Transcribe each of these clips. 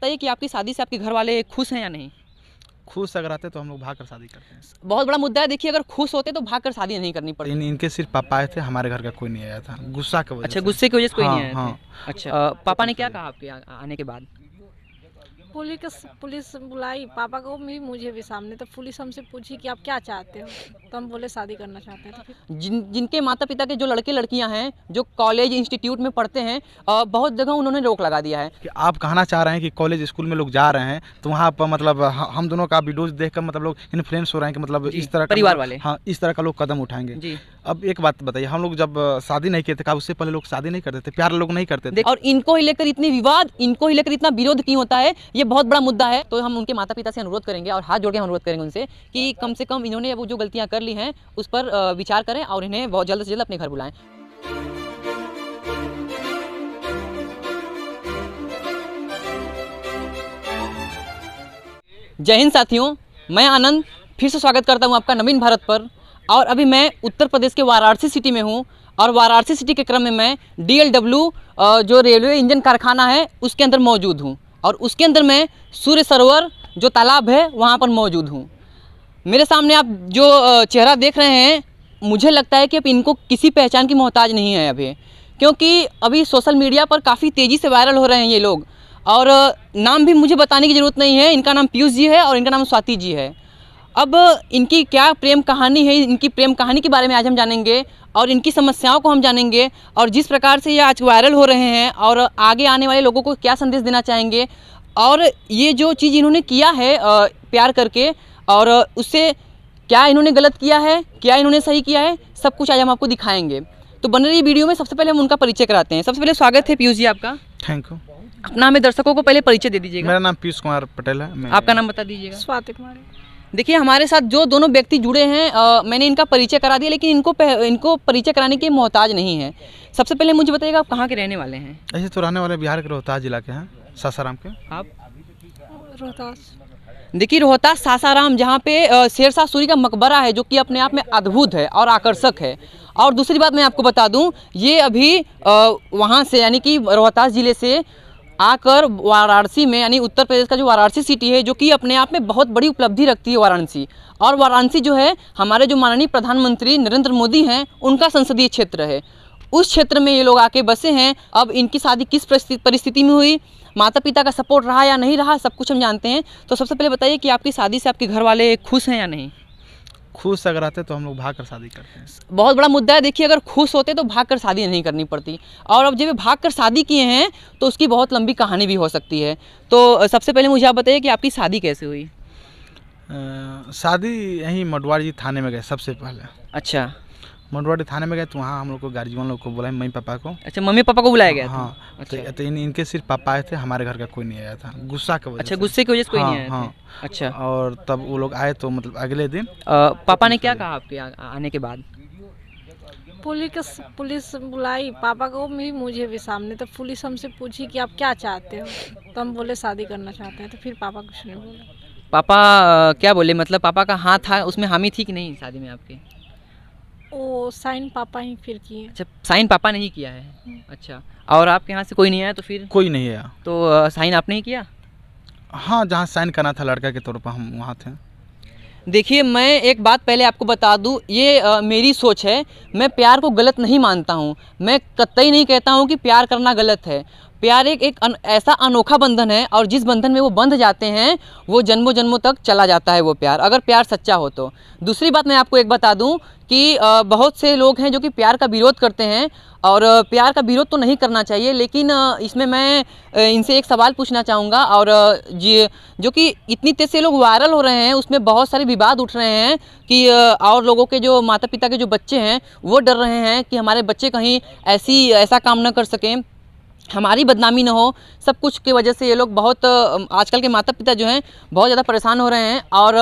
बताइए कि आपकी शादी से आपके घर वाले खुश हैं या नहीं खुश अगर आते तो हम लोग भाग कर शादी करते हैं बहुत बड़ा मुद्दा है देखिए अगर खुश होते तो भाग कर शादी नहीं करनी पड़ती इन, इनके सिर्फ पापा आए थे हमारे घर का कोई नहीं आया था गुस्सा के वजह अच्छा गुस्से की वजह से कोई हाँ, नहीं आया हाँ। अच्छा पापा ने क्या कहा आपके आने के बाद पुलिस पुलिस बुलाई पापा को भी मुझे भी सामने तो पुलिस हमसे पूछी कि आप क्या चाहते हो तो हम बोले शादी करना चाहते हैं जिन जिनके माता पिता के जो लड़के लड़कियां हैं जो कॉलेज इंस्टीट्यूट में पढ़ते हैं बहुत जगह उन्होंने रोक लगा दिया है कि आप कहना चाह रहे हैं कि कॉलेज स्कूल में लोग जा रहे हैं तो वहाँ पर मतलब हम दोनों का वीडियोज देख मतलब लोग इन्फ्लुएंस हो रहे हैं कि मतलब इस तरह परिवार मतलब वाले हाँ इस तरह का लोग कदम उठाएंगे अब एक बात बताइए हम लोग जब शादी नहीं करते उससे पहले लोग शादी नहीं करते थे प्यार लोग नहीं करते थे और इनको ही लेकर इतनी विवाद इनको ही लेकर इतना विरोध क्यों होता है ये बहुत बड़ा मुद्दा है तो हम उनके माता पिता से अनुरोध करेंगे और हाथ जोड़ के अनुरोध करेंगे उनसे कि कम से कम इन्होंने वो जो गलतियां कर ली हैं उस पर विचार करें और इन्हें बहुत जल्द से जल्द अपने घर बुलाएं जय हिंद साथियों मैं आनंद फिर से स्वागत करता हूं आपका नवीन भारत पर और अभी मैं उत्तर प्रदेश के वाराणसी सिटी में हूँ और वाराणसी सिटी के क्रम में मैं डी जो रेलवे इंजन कारखाना है उसके अंदर मौजूद हूँ और उसके अंदर मैं सूर्य सरोवर जो तालाब है वहाँ पर मौजूद हूँ मेरे सामने आप जो चेहरा देख रहे हैं मुझे लगता है कि अब इनको किसी पहचान की मोहताज नहीं है अभी क्योंकि अभी सोशल मीडिया पर काफ़ी तेज़ी से वायरल हो रहे हैं ये लोग और नाम भी मुझे बताने की ज़रूरत नहीं है इनका नाम पीयूष जी है और इनका नाम स्वाति जी है अब इनकी क्या प्रेम कहानी है इनकी प्रेम कहानी के बारे में आज हम जानेंगे और इनकी समस्याओं को हम जानेंगे और जिस प्रकार से ये आज वायरल हो रहे हैं और आगे आने वाले लोगों को क्या संदेश देना चाहेंगे और ये जो चीज़ इन्होंने किया है प्यार करके और उससे क्या इन्होंने गलत किया है क्या इन्होंने सही किया है सब कुछ आज हम आपको दिखाएंगे तो बन रही वीडियो में सबसे पहले हम उनका परिचय कराते हैं सबसे पहले स्वागत है पीयूष जी आपका थैंक यू अपना हमें दर्शकों को पहले परिचय दे दीजिएगा मेरा नाम पीयूष कुमार पटेल है आपका नाम बता दीजिएगा स्वाति कुमार देखिए हमारे साथ जो दोनों व्यक्ति जुड़े हैं आ, मैंने इनका परिचय करा दिया लेकिन इनको पह, इनको परिचय कराने के मोहताज नहीं है सबसे पहले मुझे बताइएगा आप कहाँ के रहने वाले हैं ऐसे तो रहने वाले बिहार के रोहतास जिला के हैं सासाराम के आप रोहतास देखिए रोहतास सासाराम जहाँ पे शेरशाह सूरी का मकबरा है जो कि अपने आप में अद्भुत है और आकर्षक है और दूसरी बात मैं आपको बता दूँ ये अभी वहाँ से यानी कि रोहतास ज़िले से आकर वाराणसी में यानी उत्तर प्रदेश का जो वाराणसी सिटी है जो कि अपने आप में बहुत बड़ी उपलब्धि रखती है वाराणसी और वाराणसी जो है हमारे जो माननीय प्रधानमंत्री नरेंद्र मोदी हैं उनका संसदीय क्षेत्र है उस क्षेत्र में ये लोग आके बसे हैं अब इनकी शादी किस परिस्थिति में हुई माता पिता का सपोर्ट रहा या नहीं रहा सब कुछ हम जानते हैं तो सबसे पहले बताइए कि आपकी शादी से आपके घर वाले खुश हैं या नहीं खुश अगर आते तो हम लोग भाग कर शादी करते हैं बहुत बड़ा मुद्दा है देखिए अगर खुश होते तो भाग कर शादी नहीं करनी पड़ती और अब जब भाग कर शादी किए हैं तो उसकी बहुत लंबी कहानी भी हो सकती है तो सबसे पहले मुझे आप बताइए कि आपकी शादी कैसे हुई शादी यहीं जी थाने में गए सबसे पहले अच्छा मंडवाड़ी थाने में गए तो वहाँ हम लोग को गार्जियन लोग को बुलाए मम्मी पापा को अच्छा मम्मी पापा को बुलाया गया हाँ तो अच्छा। तो इन, इनके सिर्फ पापा आए थे हमारे घर का कोई नहीं आया था गुस्सा के वजह अच्छा गुस्से की वजह से कोई हाँ, नहीं आया हाँ अच्छा और तब वो लोग आए तो मतलब अगले दिन आ, पापा ने क्या कहा आपके आने के बाद पुलिस पुलिस बुलाई पापा को भी मुझे भी सामने तो पुलिस हमसे पूछी कि आप क्या चाहते हो तो हम बोले शादी करना चाहते हैं तो फिर पापा कुछ नहीं बोले पापा क्या बोले मतलब पापा का हाथ था उसमें हामी थी कि नहीं शादी में आपके ओ साइन पापा ही फिर किए अच्छा साइन पापा ने ही किया है हम्म। अच्छा और आपके यहाँ से कोई नहीं आया तो फिर कोई नहीं आया तो आ, साइन आपने ही किया हाँ जहाँ साइन करना था लड़का के तौर पर हम वहाँ थे देखिए मैं एक बात पहले आपको बता दूं ये आ, मेरी सोच है मैं प्यार को गलत नहीं मानता हूँ मैं कतई नहीं कहता हूँ कि प्यार करना गलत है प्यार एक एक अन, ऐसा अनोखा बंधन है और जिस बंधन में वो बंध जाते हैं वो जन्मों जन्मों तक चला जाता है वो प्यार अगर प्यार सच्चा हो तो दूसरी बात मैं आपको एक बता दूं कि बहुत से लोग हैं जो कि प्यार का विरोध करते हैं और प्यार का विरोध तो नहीं करना चाहिए लेकिन इसमें मैं इनसे एक सवाल पूछना चाहूँगा और जी जो कि इतनी तेज़ से लोग वायरल हो रहे हैं उसमें बहुत सारे विवाद उठ रहे हैं कि और लोगों के जो माता पिता के जो बच्चे हैं वो डर रहे हैं कि हमारे बच्चे कहीं ऐसी ऐसा काम न कर सकें हमारी बदनामी ना हो सब कुछ की वजह से ये लोग बहुत आजकल के माता पिता जो हैं बहुत ज़्यादा परेशान हो रहे हैं और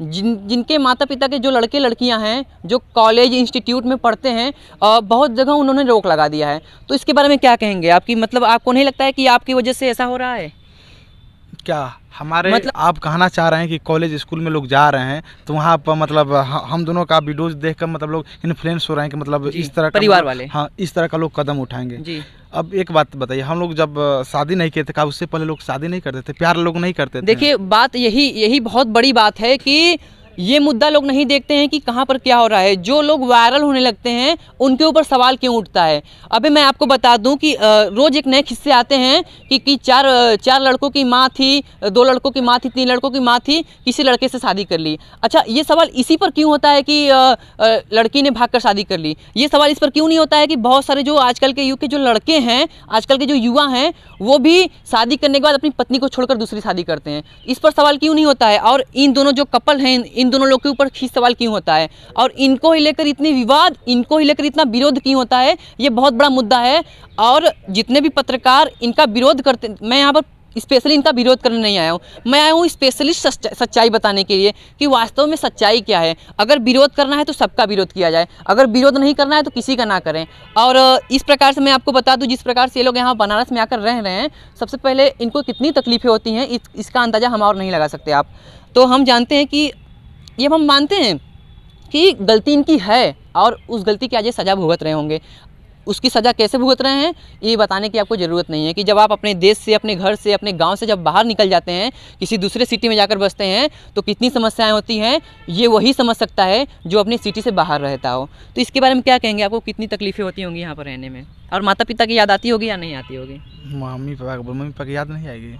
जिन जिनके माता पिता के जो लड़के लड़कियां हैं जो कॉलेज इंस्टीट्यूट में पढ़ते हैं बहुत जगह उन्होंने रोक लगा दिया है तो इसके बारे में क्या कहेंगे आपकी मतलब आपको नहीं लगता है कि आपकी वजह से ऐसा हो रहा है क्या हमारे मतलब आप कहना चाह रहे हैं कि कॉलेज स्कूल में लोग जा रहे हैं तो वहाँ पर मतलब हम दोनों का वीडियोज देख कर मतलब लोग इन्फ्लुएंस हो रहे हैं कि मतलब इस तरह परिवार वाले हाँ इस तरह का लोग कदम उठाएंगे जी अब एक बात बताइए हम लोग जब शादी नहीं किए थे उससे पहले लोग शादी नहीं करते थे प्यार लोग नहीं करते देखिए बात यही यही बहुत बड़ी बात है की ये मुद्दा लोग नहीं देखते हैं कि कहाँ पर क्या हो रहा है जो लोग वायरल होने लगते हैं उनके ऊपर सवाल क्यों उठता है अभी मैं आपको बता दूं कि रोज़ एक नए किस्से आते हैं कि, कि चार चार लड़कों की माँ थी दो लड़कों की माँ थी तीन लड़कों की माँ थी किसी लड़के से शादी कर ली अच्छा ये सवाल इसी पर क्यों होता है कि लड़की ने भाग शादी कर ली ये सवाल इस पर क्यों नहीं होता है कि बहुत सारे जो आजकल के युग के जो लड़के हैं आजकल के जो युवा हैं वो भी शादी करने के बाद अपनी पत्नी को छोड़कर दूसरी शादी करते हैं इस पर सवाल क्यों नहीं होता है और इन दोनों जो कपल हैं इन इन दोनों लोग के ऊपर खींच सवाल क्यों होता है और इनको ही लेकर इतनी विवाद इनको ही लेकर इतना विरोध क्यों होता है ये बहुत बड़ा मुद्दा है और जितने भी पत्रकार इनका विरोध करते मैं यहाँ पर स्पेशली इनका विरोध करने नहीं आया हूँ मैं आया हूँ स्पेशली सच्चाई बताने के लिए कि वास्तव में सच्चाई क्या है अगर विरोध करना है तो सबका विरोध किया जाए अगर विरोध नहीं करना है तो किसी का ना करें और इस प्रकार से मैं आपको बता दूँ जिस प्रकार से ये लोग यहाँ बनारस में आकर रह रहे हैं सबसे पहले इनको कितनी तकलीफ़ें होती हैं इस, इसका अंदाज़ा हम और नहीं लगा सकते आप तो हम जानते हैं कि ये हम मानते हैं कि गलती इनकी है और उस गलती की आज सज़ा भुगत रहे होंगे उसकी सज़ा कैसे भुगत रहे हैं ये बताने की आपको ज़रूरत नहीं है कि जब आप अपने देश से अपने घर से अपने गांव से जब बाहर निकल जाते हैं किसी दूसरे सिटी में जाकर बसते हैं तो कितनी समस्याएं होती हैं ये वही समझ सकता है जो अपनी सिटी से बाहर रहता हो तो इसके बारे में क्या कहेंगे आपको कितनी तकलीफ़ें होती होंगी यहाँ पर रहने में और माता पिता की याद आती होगी या नहीं आती होगी मम्मी पापा मम्मी पापा की याद नहीं आएगी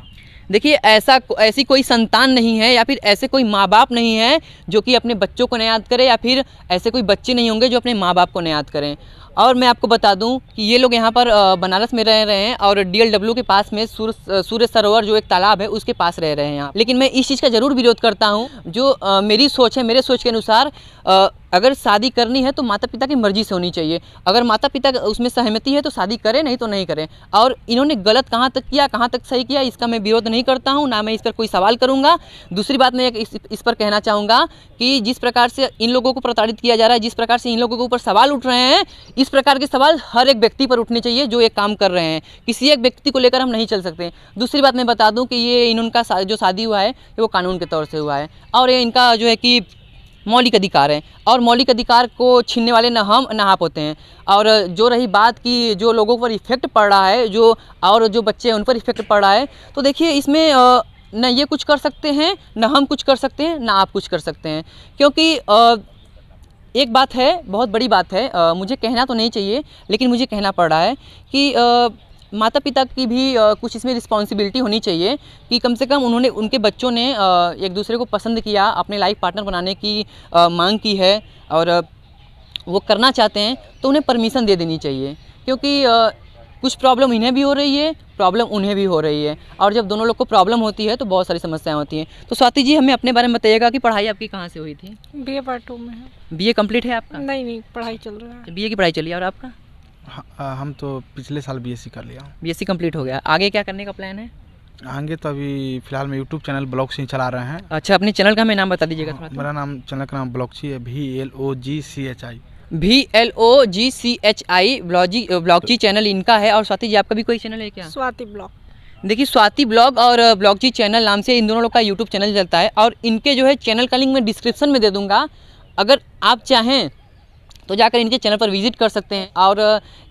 देखिए ऐसा ऐसी कोई संतान नहीं है या फिर ऐसे कोई माँ बाप नहीं है जो कि अपने बच्चों को न याद करें या फिर ऐसे कोई बच्चे नहीं होंगे जो अपने माँ बाप को न याद करें और मैं आपको बता दूं कि ये लोग यहाँ पर बनारस में रह रहे हैं और डीएलडब्ल्यू के पास में सूर्य सरोवर जो एक तालाब है उसके पास रह रहे हैं यहाँ लेकिन मैं इस चीज़ का ज़रूर विरोध करता हूँ जो मेरी सोच है मेरे सोच के अनुसार अगर शादी करनी है तो माता पिता की मर्ज़ी से होनी चाहिए अगर माता पिता उसमें सहमति है तो शादी करें नहीं तो नहीं करें और इन्होंने गलत कहाँ तक किया कहाँ तक सही किया इसका मैं विरोध नहीं करता हूँ ना मैं इस पर कोई सवाल करूँगा दूसरी बात मैं इस, इस पर कहना चाहूँगा कि जिस प्रकार से इन लोगों को प्रताड़ित किया जा रहा है जिस प्रकार से इन लोगों के ऊपर सवाल उठ रहे हैं इस इस प्रकार के सवाल हर एक व्यक्ति पर उठने चाहिए जो ये काम कर रहे हैं किसी एक व्यक्ति को लेकर हम नहीं चल सकते दूसरी बात मैं बता दूँ कि ये इन उनका जो शादी हुआ है वो कानून के तौर से हुआ है और ये इनका जो है कि मौलिक अधिकार है और मौलिक अधिकार को छीनने वाले ना हम ना आप होते हैं और जो रही बात कि जो लोगों पर इफ़ेक्ट पड़ रहा है जो और जो बच्चे हैं उन पर इफ़ेक्ट पड़ रहा है तो देखिए इसमें न ये कुछ कर सकते हैं ना हम कुछ कर सकते हैं ना आप कुछ कर सकते हैं क्योंकि आ, एक बात है बहुत बड़ी बात है आ, मुझे कहना तो नहीं चाहिए लेकिन मुझे कहना पड़ रहा है कि आ, माता पिता की भी आ, कुछ इसमें रिस्पॉन्सिबिलिटी होनी चाहिए कि कम से कम उन्होंने उनके बच्चों ने आ, एक दूसरे को पसंद किया अपने लाइफ पार्टनर बनाने की आ, मांग की है और वो करना चाहते हैं तो उन्हें परमिशन दे देनी चाहिए क्योंकि कुछ प्रॉब्लम इन्हें भी हो रही है प्रॉब्लम उन्हें भी हो रही है और जब दोनों लोग को प्रॉब्लम होती है तो बहुत सारी समस्याएं होती हैं तो स्वाति जी हमें अपने बारे में बताइएगा कि पढ़ाई आपकी कहाँ से हुई थी बी ए पार्ट टू में बी ए कम्प्लीट है आपका नहीं नहीं पढ़ाई चल रहा है बी ए की पढ़ाई चली और आपका हाँ, हम तो पिछले साल बी एस सी कर लिया बी एस सी कम्प्लीट हो गया आगे क्या करने का प्लान है आगे तो अभी फिलहाल मैं यूट्यूब चैनल ब्लॉग से चला रहे हैं अच्छा अपने चैनल का हमें नाम बता दीजिएगा हाँ, मेरा नाम चैनल का नाम सी है भी L O G C H I भी L O G C H I ब्लॉजी ब्लॉक जी चैनल इनका है और स्वाति जी आपका भी कोई चैनल है क्या स्वाति ब्लॉग देखिए स्वाति ब्लॉग और ब्लॉग जी चैनल नाम से इन दोनों लोग का यूट्यूब चैनल चलता है और इनके जो है चैनल का लिंक मैं डिस्क्रिप्शन में दे दूंगा अगर आप चाहें तो जाकर इनके चैनल पर विजिट कर सकते हैं और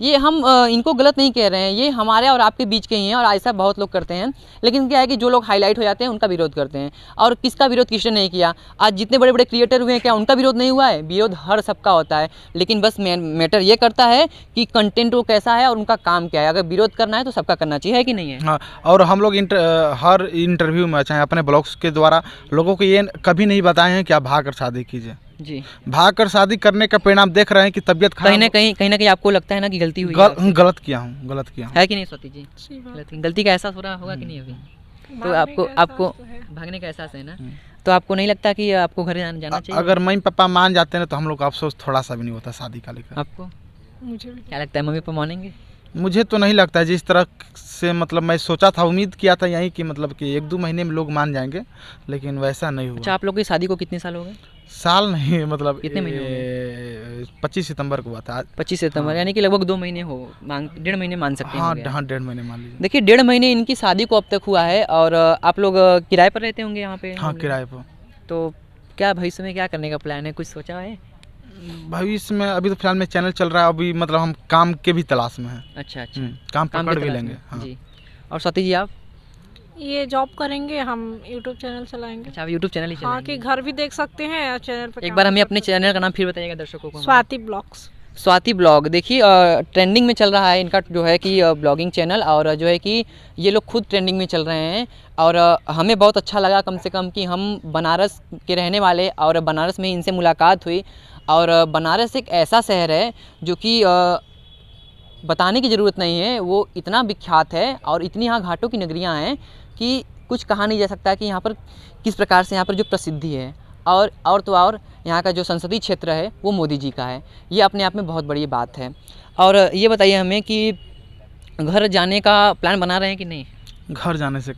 ये हम इनको गलत नहीं कह रहे हैं ये हमारे और आपके बीच के ही हैं और ऐसा बहुत लोग करते हैं लेकिन क्या है कि जो लोग हाईलाइट हो जाते हैं उनका विरोध करते हैं और किसका विरोध किसने नहीं किया आज जितने बड़े बड़े क्रिएटर हुए हैं क्या उनका विरोध नहीं हुआ है विरोध हर सबका होता है लेकिन बस मैटर ये करता है कि कंटेंट वो कैसा है और उनका काम क्या है अगर विरोध करना है तो सबका करना चाहिए कि नहीं है हाँ और हम लोग इंटर, हर इंटरव्यू में चाहे अपने ब्लॉग्स के द्वारा लोगों को ये कभी नहीं बताए हैं कि आप भाग शादी कीजिए जी कर शादी करने का परिणाम देख रहे हैं कि तबीयत कहीं ना कहीं कहीं ना कहीं आपको लगता है ना कि गलती हुई गल, गलत किया हूँ गलत किया है कि नहीं स्वाति जी गलती, गलती का एहसास हो रहा होगा कि नहीं अभी हम्म। तो आपको आपको तो भागने का एहसास है ना हम्म। तो आपको नहीं लगता कि आपको घर जाना चाहिए अगर मम्मी पापा मान जाते ना तो हम लोग का अफसोस थोड़ा सा भी नहीं होता शादी का लेकर आपको मुझे क्या लगता है मम्मी पापा मानेंगे मुझे तो नहीं लगता है जिस तरह से मतलब मैं सोचा था उम्मीद किया था यहीं कि मतलब कि एक दो महीने में लोग मान जाएंगे लेकिन वैसा नहीं हुआ अच्छा, आप लोग की शादी को कितने साल हो गए साल नहीं मतलब कितने महीने पच्चीस सितंबर को हुआ था पच्चीस सितंबर हाँ। यानी कि लगभग दो महीने हो मांग डेढ़ महीने मान सकते हाँ, हैं हाँ डेढ़ महीने मान लीजिए देखिए डेढ़ महीने इनकी शादी को अब तक हुआ है और आप लोग किराए पर रहते होंगे यहाँ पे हाँ किराए पर तो क्या भविष्य में क्या करने का प्लान है कुछ सोचा है भविष्य में अभी तो फिलहाल में चैनल चल रहा है अभी मतलब हम काम के भी तलाश में हैं अच्छा अच्छा हम्म, काम काम पकड़ भी लेंगे हाँ। जी और सती जी आप ये जॉब करेंगे हम यूट्यूब चैनल चलाएंगे अच्छा यूट्यूब चैनल ही चलाएंगे हाँ कि घर भी देख सकते हैं चैनल पर एक बार हमें अपने चैनल का नाम फिर बताइएगा दर्शकों को स्वाति ब्लॉग्स स्वाति ब्लॉग देखिए ट्रेंडिंग में चल रहा है इनका जो है कि ब्लॉगिंग चैनल और जो है कि ये लोग खुद ट्रेंडिंग में चल रहे हैं और हमें बहुत अच्छा लगा कम से कम कि हम बनारस के रहने वाले और बनारस में इनसे मुलाकात हुई और बनारस एक ऐसा शहर है जो कि बताने की ज़रूरत नहीं है वो इतना विख्यात है और इतनी यहाँ घाटों की नगरियाँ हैं कि कुछ कहा नहीं जा सकता कि यहाँ पर किस प्रकार से यहाँ पर जो प्रसिद्धि है और और तो और यहाँ का जो संसदीय क्षेत्र है वो मोदी जी का है ये अपने आप में बहुत बड़ी बात है और ये बताइए हमें कि घर जाने का प्लान बना रहे हैं कि नहीं घर जाने से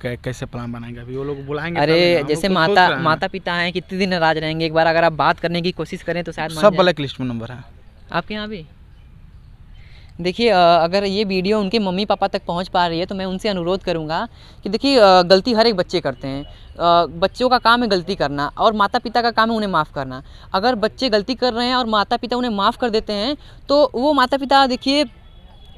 के कैसे प्लान बनाएंगे अभी वो लोग बुलाएंगे अरे जैसे तो माता माता पिता हैं कितने दिन नाराज रहेंगे एक बार अगर आप बात करने की कोशिश करें तो शायद सब ब्लैक लिस्ट में नंबर है आपके यहाँ भी देखिए अगर ये वीडियो उनके मम्मी पापा तक पहुंच पा रही है तो मैं उनसे अनुरोध करूंगा कि देखिए गलती हर एक बच्चे करते हैं बच्चों का काम है गलती करना और माता पिता का काम है उन्हें माफ़ करना अगर बच्चे गलती कर रहे हैं और माता पिता उन्हें माफ़ कर देते हैं तो वो माता पिता देखिए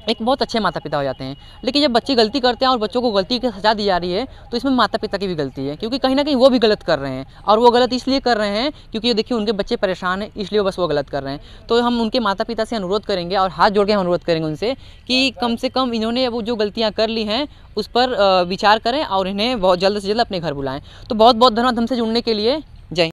एक बहुत अच्छे माता पिता हो जाते हैं लेकिन जब बच्चे गलती करते हैं और बच्चों को गलती की सजा दी जा रही है तो इसमें माता पिता की भी गलती है क्योंकि कहीं ना कहीं वो भी गलत कर रहे हैं और वो गलत इसलिए कर रहे हैं क्योंकि देखिए उनके बच्चे परेशान हैं इसलिए बस वो गलत कर रहे हैं तो हम उनके माता पिता से अनुरोध करेंगे और हाथ जोड़ के हम अनुरोध करेंगे उनसे कि कम से कम इन्होंने वो जो गलतियाँ कर ली हैं उस पर विचार करें और इन्हें बहुत जल्द से जल्द अपने घर बुलाएँ तो बहुत बहुत धन्यवाद हमसे जुड़ने के लिए